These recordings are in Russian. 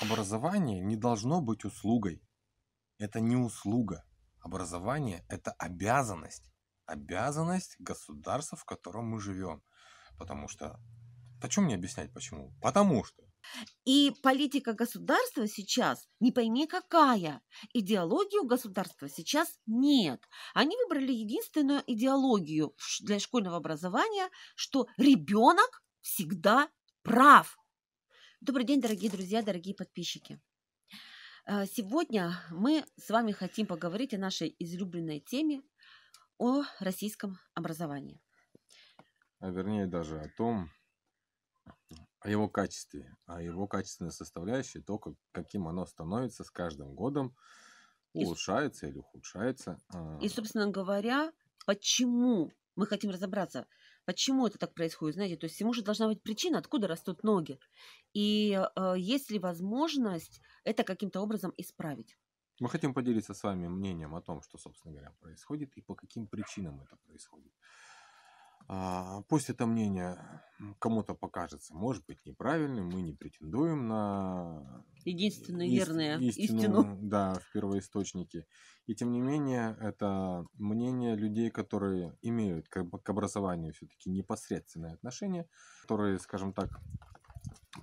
Образование не должно быть услугой. Это не услуга. Образование – это обязанность. Обязанность государства, в котором мы живем. Потому что... Почему мне объяснять почему? Потому что. И политика государства сейчас не пойми какая. Идеологии у государства сейчас нет. Они выбрали единственную идеологию для школьного образования, что ребенок всегда прав. Добрый день, дорогие друзья, дорогие подписчики. Э, сегодня мы с вами хотим поговорить о нашей излюбленной теме о российском образовании. А вернее даже о том, о его качестве, о его качественной составляющей, то, как, каким оно становится с каждым годом, улучшается и, или ухудшается. А. И, собственно говоря, почему мы хотим разобраться – Почему это так происходит? Знаете, то есть ему же должна быть причина, откуда растут ноги. И э, а, есть ли возможность это каким-то образом исправить? Мы хотим поделиться с вами мнением о том, что, собственно говоря, происходит и по каким причинам это происходит. А, пусть это мнение кому-то покажется, может быть, неправильным, мы не претендуем на единственную верную истину, истину. Да, в первоисточнике. И тем не менее, это мнение людей, которые имеют к образованию все-таки непосредственное отношение, которые, скажем так,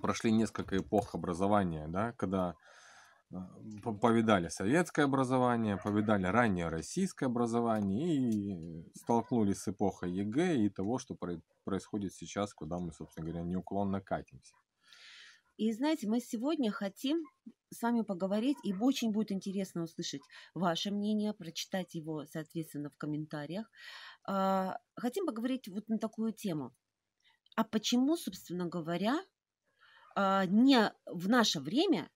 прошли несколько эпох образования, да, когда повидали советское образование, повидали раннее российское образование и столкнулись с эпохой ЕГЭ и того, что происходит сейчас, куда мы, собственно говоря, неуклонно катимся. И знаете, мы сегодня хотим с вами поговорить, и очень будет интересно услышать ваше мнение, прочитать его, соответственно, в комментариях. А, хотим поговорить вот на такую тему. А почему, собственно говоря, а, не в наше время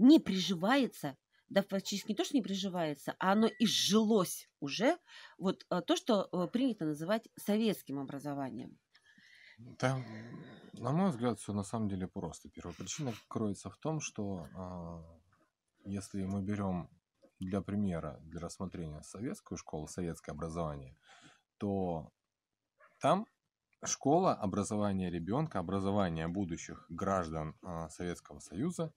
не приживается, да фактически не то, что не приживается, а оно изжилось уже, вот э, то, что э, принято называть советским образованием. Да, на мой взгляд, все на самом деле просто. Первая причина кроется в том, что а, если мы берем для примера, для рассмотрения советскую школу, советское образование, то там школа образования ребенка, образование будущих граждан а, Советского Союза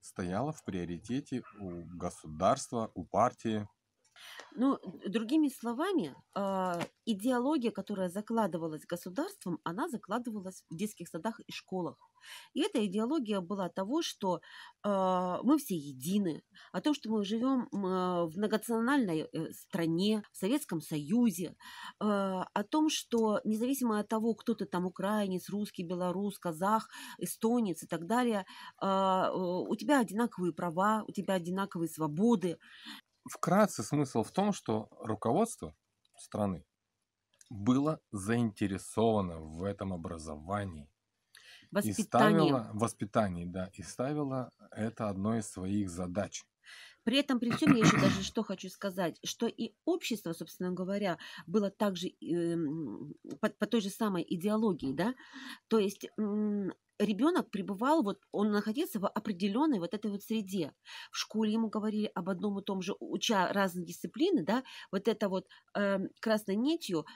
стояла в приоритете у государства, у партии. Ну, другими словами, а, идеология, которая закладывалась государством, она закладывалась в детских садах и школах. И эта идеология была того, что а, мы все едины, о а том, что мы живем а, в многонациональной э, стране, в Советском Союзе, о том, что независимо от того, кто ты там украинец, русский, белорус, казах, эстонец и так далее, у тебя одинаковые права, у тебя одинаковые свободы. Вкратце смысл в том, что руководство страны было заинтересовано в этом образовании Воспитанием. И ставила, воспитание, да, и ставила это одной из своих задач. При этом, при всем, я еще даже что хочу сказать, что и общество, собственно говоря, было также э, эм, по, по той же самой идеологии, да, то есть э, ребенок пребывал, вот он находился в определенной вот этой вот среде. В школе ему говорили об одном и том же, уча разные дисциплины, да, вот это вот э, красной нитью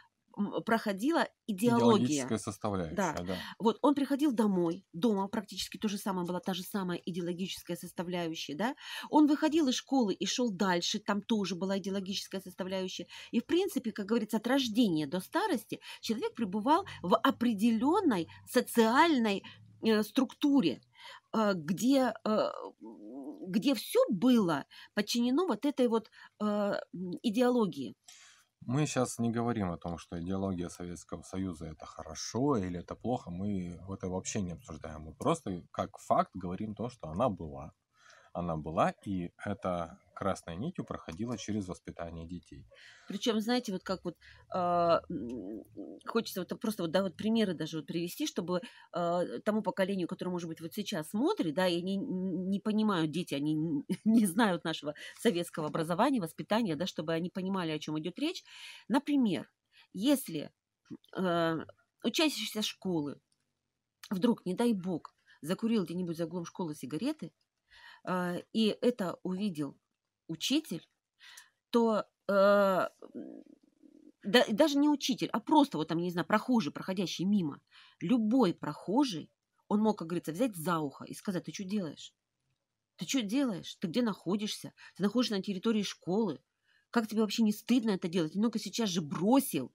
проходила идеология. Идеологическая составляющая, да. да. Вот он приходил домой, дома практически то же самое, была та же самая идеологическая составляющая, да. Он выходил из школы и шел дальше, там тоже была идеологическая составляющая. И, в принципе, как говорится, от рождения до старости человек пребывал в определенной социальной э, структуре, э, где, э, где все было подчинено вот этой вот идеологии. Мы сейчас не говорим о том, что идеология Советского Союза это хорошо или это плохо, мы это вообще не обсуждаем. Мы просто как факт говорим то, что она была она была, и эта красной нитью проходила через воспитание детей. Причем, знаете, вот как вот э, хочется вот просто вот, да, вот примеры даже вот привести, чтобы э, тому поколению, которое, может быть, вот сейчас смотрит, да, и они не понимают, дети, они не знают нашего советского образования, воспитания, да, чтобы они понимали, о чем идет речь. Например, если э, а, учащийся школы вдруг, не дай бог, закурил где-нибудь за углом школы сигареты, а, и это увидел учитель, то а, да, даже не учитель, а просто вот там, я не знаю, прохожий, проходящий мимо, любой прохожий, он мог, как говорится, взять за ухо и сказать, ты что делаешь? Ты что делаешь? Ты где находишься? Ты находишься на территории школы. Как тебе вообще не стыдно это делать? Ну-ка сейчас же бросил.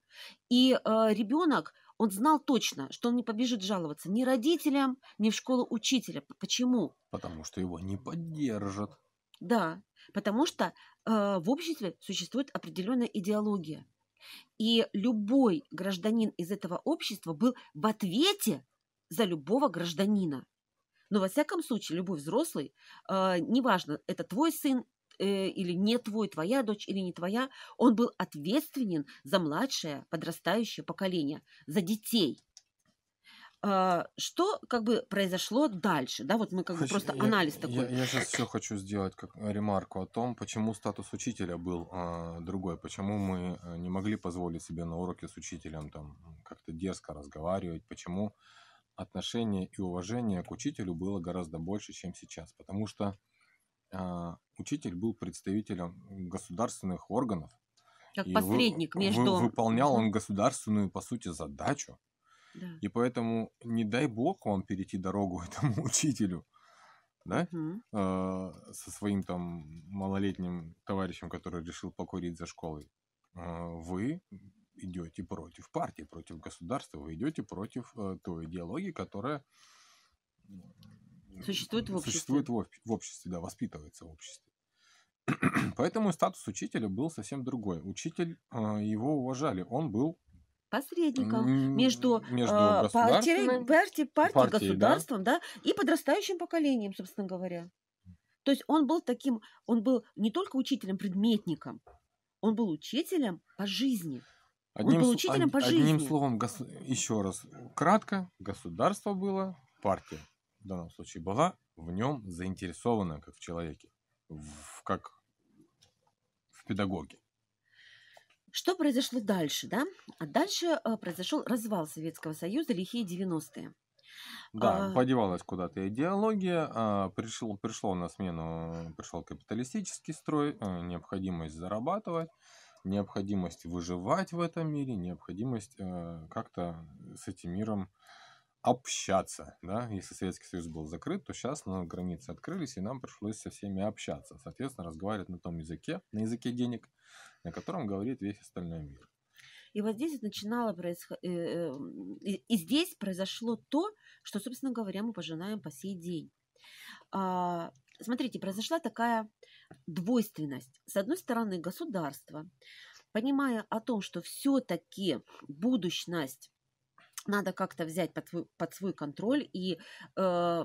И э, а, ребенок, он знал точно, что он не побежит жаловаться ни родителям, ни в школу учителя. Почему? Потому что его не поддержат. Да, потому что э, в обществе существует определенная идеология. И любой гражданин из этого общества был в ответе за любого гражданина. Но во всяком случае, любой взрослый, э, неважно, это твой сын э, или не твой, твоя дочь или не твоя, он был ответственен за младшее подрастающее поколение, за детей. Э, что как бы произошло дальше? Да, вот мы как бы хочу, просто я, анализ такой. Я, я сейчас все хочу сделать как э, ремарку о том, почему статус учителя был э, другой, почему мы э, не могли позволить себе на уроке с учителем там как-то дерзко разговаривать, почему отношение и уважение к учителю было гораздо больше, чем сейчас, потому что а, учитель был представителем государственных органов. Как посредник вы, между... выполнял он государственную, по сути, задачу. Да. И поэтому не дай бог вам перейти дорогу этому учителю, да, угу. э, со своим там малолетним товарищем, который решил покурить за школой. Э, вы идете против партии, против государства, вы идете против э, той идеологии, которая Существует в обществе. Существует в, в обществе, да, воспитывается в обществе. Поэтому статус учителя был совсем другой. Учитель, э, его уважали, он был посредником между, между э, партией, партией, партией государством да? Да, и подрастающим поколением, собственно говоря. То есть он был таким, он был не только учителем-предметником, он был учителем по жизни. Одним, он был учителем од, по жизни. Одним словом, гос... еще раз, кратко, государство было партия в данном случае была в нем заинтересована как в человеке, в, как в педагоге. Что произошло дальше, да? А дальше э, произошел развал Советского Союза, лихие 90-е. Да, а... подевалась куда-то идеология, а пришел, пришло на смену, пришел капиталистический строй, э, необходимость зарабатывать, необходимость выживать в этом мире, необходимость э, как-то с этим миром общаться. Да? Если Советский Союз был закрыт, то сейчас на границы открылись, и нам пришлось со всеми общаться. Соответственно, разговаривать на том языке, на языке денег, на котором говорит весь остальной мир. И вот здесь начинало происходить, э, э, и здесь произошло то, что, собственно говоря, мы пожинаем по сей день. А, смотрите, произошла такая двойственность. С одной стороны, государство, понимая о том, что все-таки будущность надо как-то взять под свой, под свой контроль и э,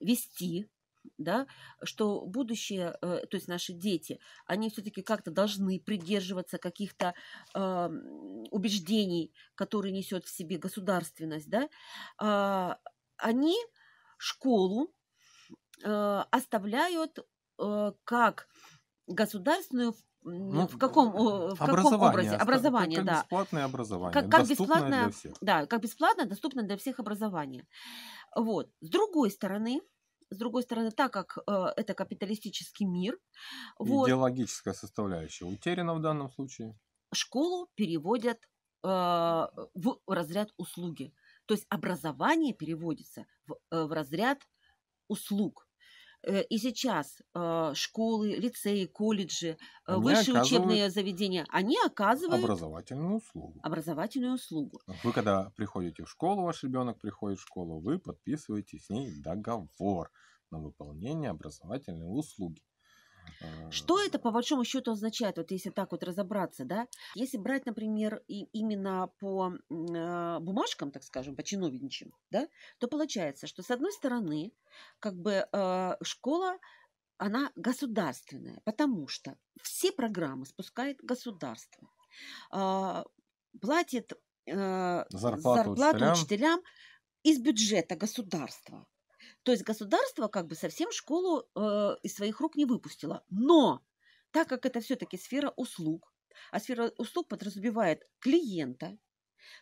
вести да, что будущее, э, то есть наши дети, они все-таки как-то должны придерживаться каких-то э, убеждений, которые несет в себе государственность, да, э, они школу э, оставляют э, как государственную в ну, в каком, в каком образе? Образование, как, как да. Бесплатное образование. Как, как бесплатное, для всех. Да, как бесплатное, доступно для всех образование. Вот. С другой стороны, с другой стороны, так как э, это капиталистический мир, вот, идеологическая составляющая утеряна в данном случае. Школу переводят э, в разряд услуги, то есть образование переводится в, э, в разряд услуг. Э, и сейчас а, школы, лицеи, колледжи, э, они высшие учебные заведения, они оказывают образовательную услугу. Образовательную услугу. Вы когда приходите в школу, ваш ребенок приходит в школу, вы подписываете с ней договор на выполнение образовательной услуги. Что это по большому счету означает, вот если так вот разобраться, да? Если брать, например, и именно по э, бумажкам, так скажем, по чиновничьим, да, то получается, что с одной стороны, как бы э, школа она государственная, потому что все программы спускает государство, э, платит э, зарплату, зарплату учителям, учителям из бюджета государства. То есть государство как бы совсем школу э, из своих рук не выпустило. Но так как это все-таки сфера услуг, а сфера услуг подразумевает клиента,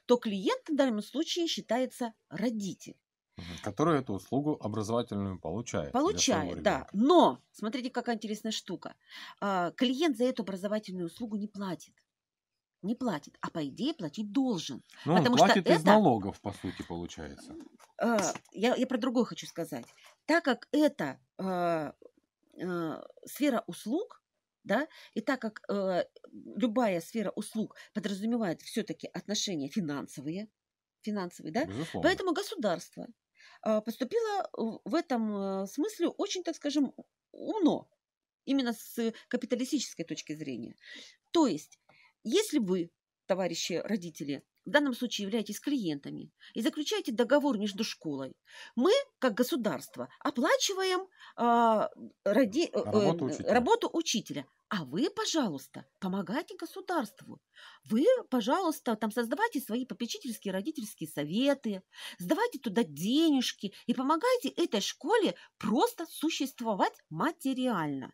то клиент в данном случае считается родитель. Который эту услугу образовательную получает. Получает, да. Но, смотрите, какая интересная штука. А, клиент за эту образовательную услугу не платит не платит, а по идее платить должен. Ну, потому платит что из это... налогов, по сути, получается. Э, я, я про другое хочу сказать. Так как это э, э, сфера услуг, да, и так как э, любая сфера услуг подразумевает все-таки отношения финансовые, финансовые, да, Безусловно. поэтому государство э, поступило в этом э, смысле очень, так скажем, умно, именно с капиталистической точки зрения. То есть если вы, товарищи родители, в данном случае являетесь клиентами, и заключаете договор между школой, мы, как государство, оплачиваем э, а, ради, э, работу, эм, учителя. работу учителя. А вы, пожалуйста, помогайте государству. Вы, пожалуйста, там создавайте свои попечительские родительские советы, сдавайте туда денежки и помогайте этой школе просто существовать материально.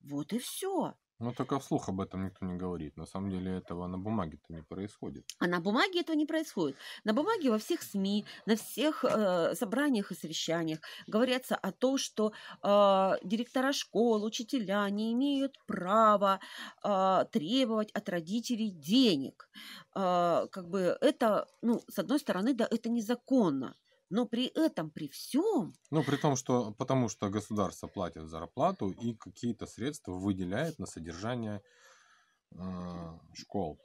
Вот и все. Ну, только вслух об этом никто не говорит. На самом деле этого на бумаге-то не происходит. А на бумаге этого не происходит. На бумаге во всех СМИ, на всех э, собраниях и совещаниях говорится о том, что э, директора школ, учителя не имеют права э, требовать от родителей денег. Э, как бы это, ну, с одной стороны, да, это незаконно но при этом, при всем... Ну, при том, что потому что государство платит зарплату и какие-то средства выделяет на содержание э, школ.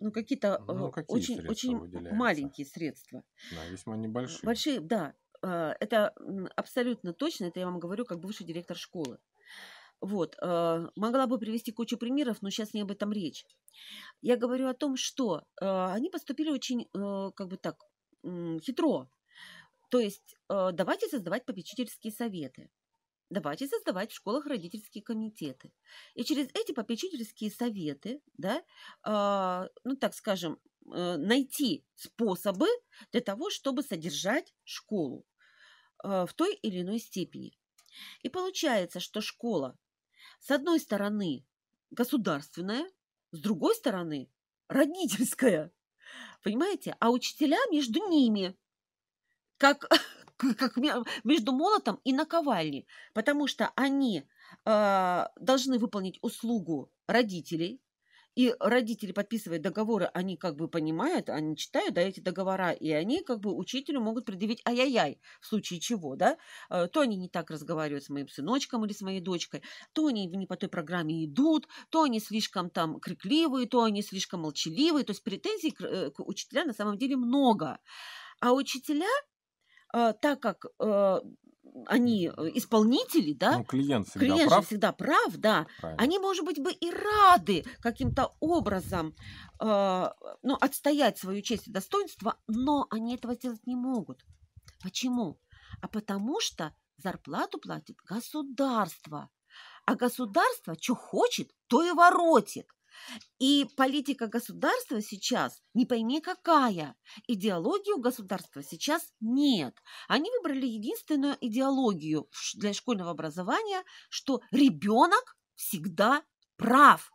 Ну, какие-то ну, а, какие очень, средства очень маленькие средства. Да, весьма небольшие. Большие, да. А, это абсолютно точно, это я вам говорю как бывший директор школы. Вот, могла бы привести кучу примеров, но сейчас не об этом речь. Я говорю о том, что они поступили очень, как бы так, хитро. То есть э, давайте создавать попечительские советы. Давайте создавать в школах родительские комитеты. И через эти попечительские советы, да, а, ну так скажем, э, найти способы для того, чтобы содержать школу э, в той или иной степени. И получается, что школа, с одной стороны, государственная, с другой стороны, родительская. Понимаете? А учителя между ними – как, как между молотом и наковальней, потому что они э, должны выполнить услугу родителей, и родители подписывают договоры, они как бы понимают, они читают, да, эти договора, и они как бы учителю могут предъявить ай-яй-яй в случае чего, да. А, то они не так разговаривают с моим сыночком или с моей дочкой, то они не по той программе идут, то они слишком там крикливые, то они слишком молчаливые. То есть претензий к, э, к учителям на самом деле много. А учителя – а, так как э, они э, исполнители, да? Ну, клиент всегда клиент прав. Же всегда прав, да. Правильно. Они, может быть, бы и рады каким-то образом э, ну, отстоять свою честь и достоинство, но они этого сделать не могут. Почему? А потому что зарплату платит государство. А государство, что хочет, то и воротит. И политика государства сейчас, не пойми какая, идеологии у государства сейчас нет. Они выбрали единственную идеологию для школьного образования, что ребенок всегда прав.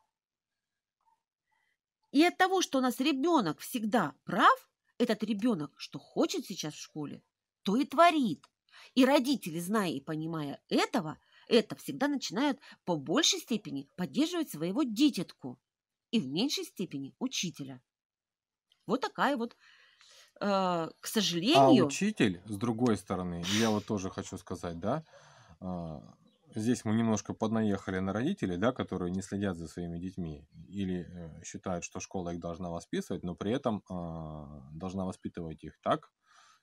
И от того, что у нас ребенок всегда прав, этот ребенок, что хочет сейчас в школе, то и творит. И родители, зная и понимая этого, это всегда начинают по большей степени поддерживать своего дитятку и в меньшей степени учителя. Вот такая вот, э, к а сожалению... А учитель, с другой стороны, я вот тоже хочу сказать, да, э, здесь мы немножко поднаехали на родителей, да, которые не следят за своими детьми или э, считают, что школа их должна воспитывать, но при этом э, должна воспитывать их так,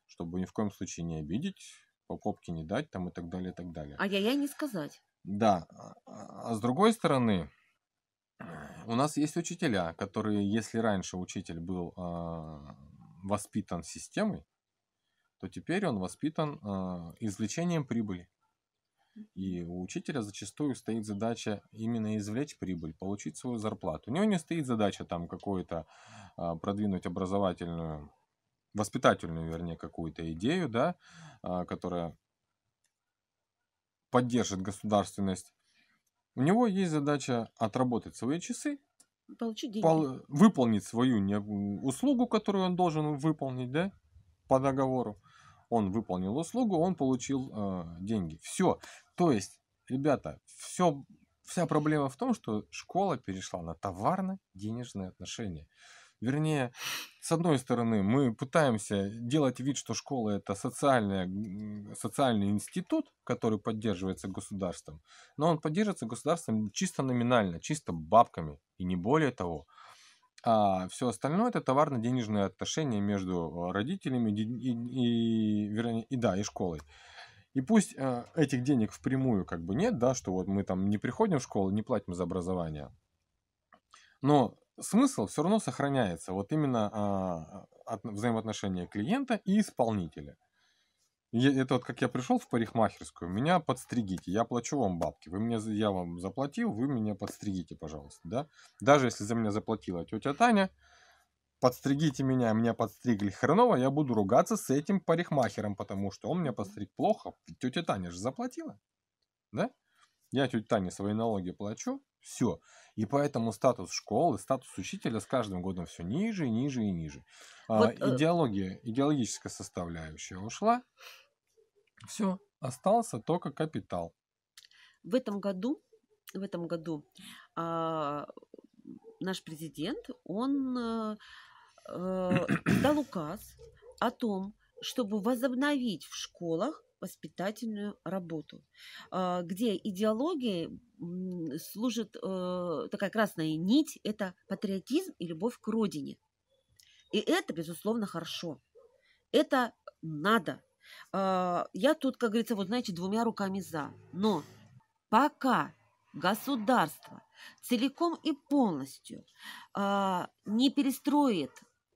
чтобы ни в коем случае не обидеть, покупки не дать там и так далее, и так далее. А я, я не сказать. Да. А с другой стороны, Э, у нас есть учителя, которые, если раньше учитель был э, воспитан системой, то теперь он воспитан э, извлечением прибыли. И у учителя зачастую стоит задача именно извлечь прибыль, получить свою зарплату. У него не стоит задача там какую-то э, продвинуть образовательную, воспитательную, вернее, какую-то идею, да, э, которая поддержит государственность у него есть задача отработать свои часы, Получить деньги. пол- выполнить свою не- услугу, которую он должен выполнить, да, по договору. Он выполнил услугу, он получил э, деньги. Все. То есть, ребята, все, вся проблема в том, что школа перешла на товарно-денежные отношения. Вернее, с одной стороны, мы пытаемся делать вид, что школа это социальная, социальный институт, который поддерживается государством, но он поддерживается государством чисто номинально, чисто бабками и не более того. А все остальное это товарно-денежные отношения между родителями и, и, и, вернее, и, да, и школой. И пусть э, этих денег впрямую как бы нет, да, что вот мы там не приходим в школу, не платим за образование. Но смысл все равно сохраняется. Вот именно а, от, взаимоотношения клиента и исполнителя. И это вот как я пришел в парикмахерскую, меня подстригите, я плачу вам бабки, вы мне, я вам заплатил, вы меня подстригите, пожалуйста, да? Даже если за меня заплатила тетя Таня, подстригите меня, меня подстригли хреново, я буду ругаться с этим парикмахером, потому что он меня подстриг плохо, тетя Таня же заплатила, да? Я тетя Тане свои налоги плачу, все. И поэтому статус школы, статус учителя с каждым годом все ниже и ниже и ниже. А, вот, а, идеология, идеологическая составляющая ушла. Все. Остался только капитал. В этом году, в этом году а, наш президент, он а, дал указ о том, чтобы возобновить в школах воспитательную работу, а, где идеология служит, э, такая красная нить, это патриотизм и любовь к родине. И это, безусловно, хорошо. Это надо. А, я тут, как говорится, вот знаете, двумя руками за. Но пока государство целиком и полностью а, не перестроит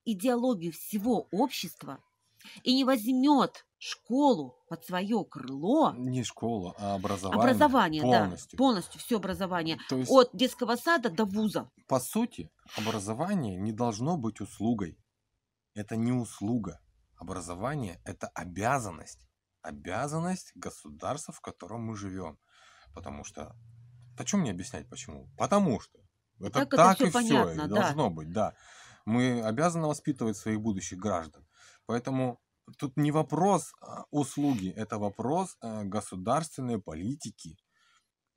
идеологию всего общества и не возьмет школу под свое крыло. Не школу, а образование. Образование, полностью. да. Полностью все образование. То есть, От детского сада до вуза. По сути, образование не должно быть услугой. Это не услуга. Образование – это обязанность. Обязанность государства, в котором мы живем. Потому что... Почему мне объяснять, почему? Потому что. Это так, так это все и понятно, все, и да. должно быть, да. Мы обязаны воспитывать своих будущих граждан. Поэтому тут не вопрос а, услуги, это вопрос а, государственной политики.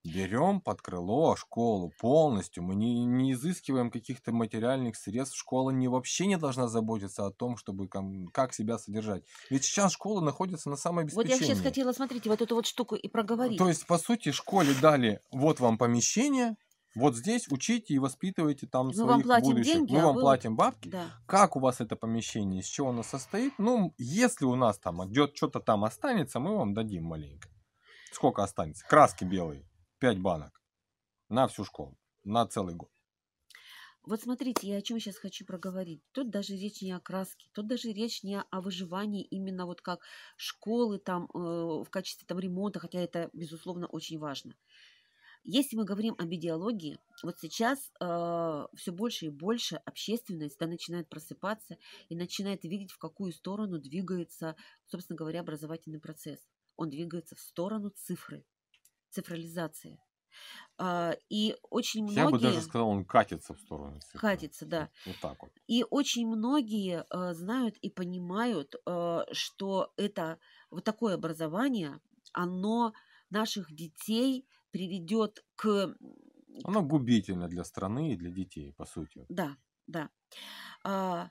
Берем под крыло школу полностью. Мы не, не изыскиваем каких-то материальных средств. Школа не вообще не должна заботиться о том, чтобы как себя содержать. Ведь сейчас школа находится на самообеспечении. Вот я сейчас хотела, смотрите, вот эту вот штуку и проговорить. То есть, по сути, школе дали, вот вам помещение, вот здесь учите и воспитывайте там Мы своих вам будущих. Деньги, Мы а вам вы... платим бабки. Да. Как у вас это помещение, из чего оно состоит? Ну, если у нас там идет что-то там останется, мы вам дадим маленько. Сколько останется? Краски белые, пять банок на всю школу, на целый год. Вот смотрите, я о чем сейчас хочу проговорить. Тут даже речь не о краске, тут даже речь не о выживании именно вот как школы там э, в качестве там ремонта, хотя это безусловно очень важно. Если мы говорим об идеологии, вот сейчас э, а, все больше и больше общественность да, начинает просыпаться и начинает видеть, в какую сторону двигается, собственно говоря, образовательный процесс. Он двигается в сторону цифры, цифрализации. А, и очень многие... Я бы даже сказал, он катится в сторону. Цифры. Катится, да. Вот так вот. И очень многие а, знают и понимают, что это вот такое образование, оно наших детей приведет к... Оно губительно для страны и для детей, по сути. Да, да. А,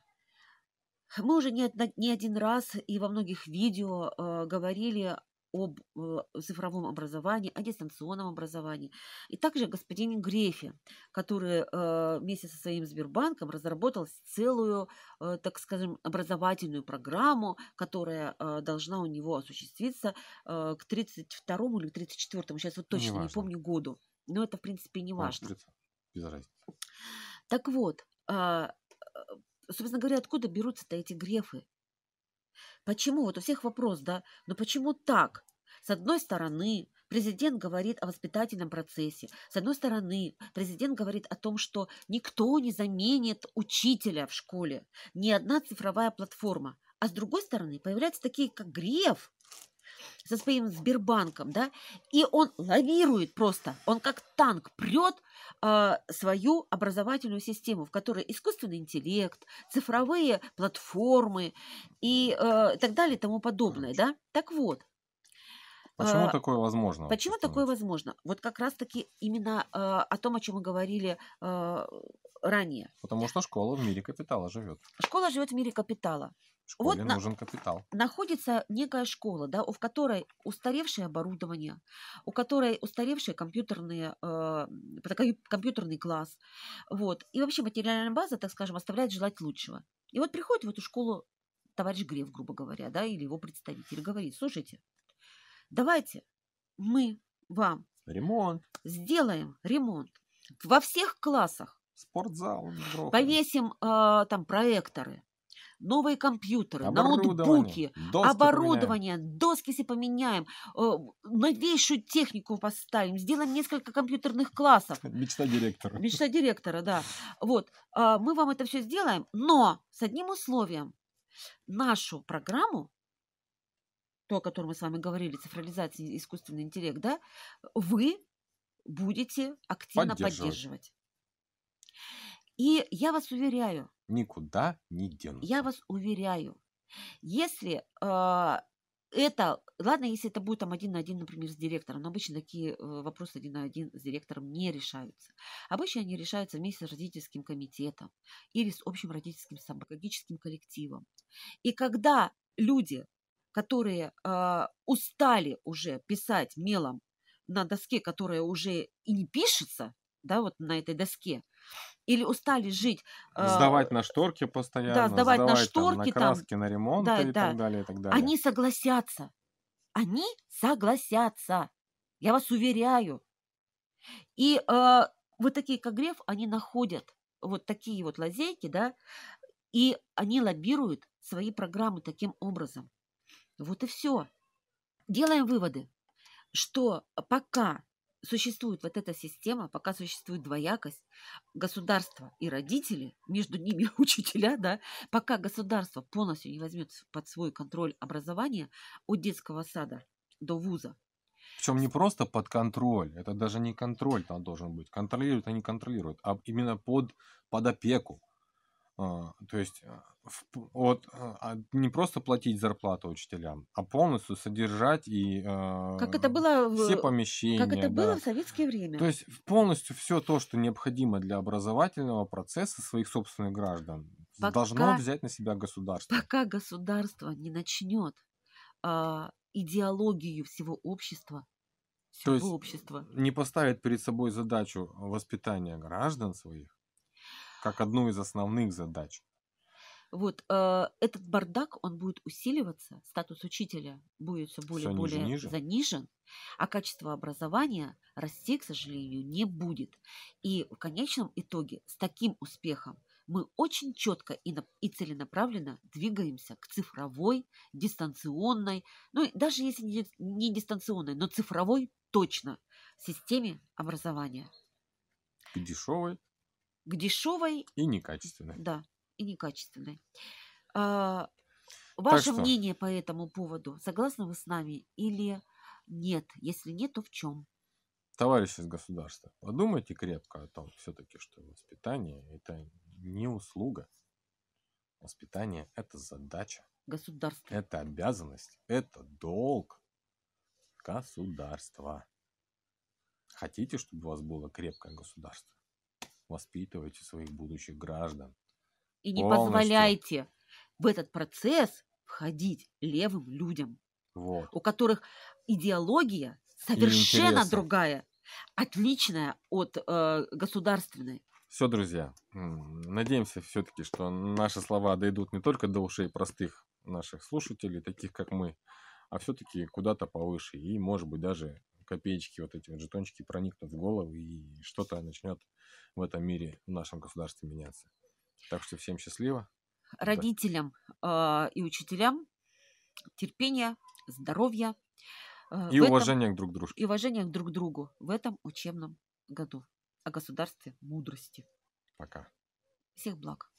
мы уже не, не один раз и во многих видео а, говорили об э, цифровом образовании, о дистанционном образовании. И также господин господине Грефе, который э, вместе со своим Сбербанком разработал целую, э, так скажем, образовательную программу, которая должна у него осуществиться к 32 или 34, сейчас вот точно не, не помню году, но это в принципе не важно. Так вот, а, собственно говоря, откуда берутся-то эти Грефы? Почему? Вот у всех вопрос, да? Но ну почему так? С одной стороны, президент говорит о воспитательном процессе. С одной стороны, президент говорит о том, что никто не заменит учителя в школе, ни одна цифровая платформа. А с другой стороны, появляются такие, как Греф, со своим Сбербанком, да, и он лавирует просто, он как танк прет э, а, свою образовательную систему, в которой искусственный интеллект, цифровые платформы и э, так далее и тому подобное, да. Так вот, Почему такое возможно? Почему такое возможно? Вот как раз-таки именно э, о том, о чем мы говорили э, ранее. Потому что школа в мире капитала живет. Школа живет в мире капитала школе вот нужен на, капитал. Находится некая школа, да, у в которой устаревшее оборудование, у которой устаревшие компьютерные, э, компьютерный класс, вот. И вообще материальная база, так скажем, оставляет желать лучшего. И вот приходит в эту школу товарищ Греф, грубо говоря, да, или его представитель, говорит, слушайте, давайте мы вам ремонт. сделаем ремонт во всех классах. Спортзал. Повесим э, там проекторы, новые компьютеры, ноутбуки, доски оборудование, поменяем. доски все поменяем, э, новейшую технику поставим, сделаем несколько компьютерных классов. Мечта директора. Мечта директора, да. Вот, а, мы вам это все сделаем, но с одним условием. Нашу программу то, о котором мы с вами говорили, цифровизация, искусственный интеллект, да, вы будете активно поддерживать. поддерживать. И я вас уверяю, никуда не денутся. Я вас уверяю, если э, это, ладно, если это будет там один на один, например, с директором, но обычно такие э, вопросы один на один с директором не решаются. Обычно они решаются вместе с родительским комитетом или с общим родительским собакологическим коллективом. И когда люди, которые э, устали уже писать мелом на доске, которая уже и не пишется, да, вот на этой доске, или устали жить. А, сдавать на шторки постоянно. Да, сдавать, сдавать на шторки. Там, на краски, там, на ремонт да, и, да. Так далее, и так далее. Они согласятся. Они согласятся. Я вас уверяю. И э, вот такие, как Греф, они находят вот такие вот лазейки, да, и они лоббируют свои программы таким образом. Вот и все. Делаем выводы, что пока существует вот эта система, пока существует двоякость, государства и родители, между ними учителя, да, пока государство полностью не возьмет под свой контроль образование от детского сада до вуза. Причем не просто под контроль, это даже не контроль там должен быть, контролируют, они контролируют, а именно под, под опеку. А, то есть э, от, от, а, а, не просто платить зарплату учителям, а полностью содержать и как это было все э, в... помещения. Как это да. было в советское время. То есть полностью все то, что необходимо для образовательного процесса своих собственных граждан, пока, должно взять на себя государство. Пока государство не начнет а, идеологию всего общества всего То есть общества. не поставит перед собой задачу воспитания граждан своих, как одну из основных задач. Вот э, этот бардак, он будет усиливаться, статус учителя будет все более и более ниже. занижен, а качество образования расти, к сожалению, не будет. И в конечном итоге с таким успехом мы очень четко и, на, и целенаправленно двигаемся к цифровой, дистанционной, ну даже если не, не дистанционной, но цифровой точно системе образования. И дешевой, к дешевой. И некачественной. Да, и некачественной. А, ваше что... мнение по этому поводу? Согласны вы с нами или нет? Если нет, то в чем? Товарищи из государства, подумайте крепко о том все-таки, что воспитание – это не услуга. Воспитание – это задача. Государство. Это обязанность, это долг государства. Хотите, чтобы у вас было крепкое государство? воспитывайте своих будущих граждан. И не позволяйте в этот процесс входить левым людям, вот. у которых идеология совершенно другая, отличная от э, государственной. Все, друзья, надеемся все-таки, что наши слова дойдут не только до ушей простых наших слушателей, таких как мы, а все-таки куда-то повыше и, может быть, даже копеечки, вот эти вот жетончики проникнут в голову и что-то начнет в этом мире, в нашем государстве меняться. Так что всем счастливо. Родителям э, и учителям терпения, здоровья. Э, и уважения этом, к друг дружке. И уважения друг к друг другу в этом учебном году о государстве мудрости. Пока. Всех благ.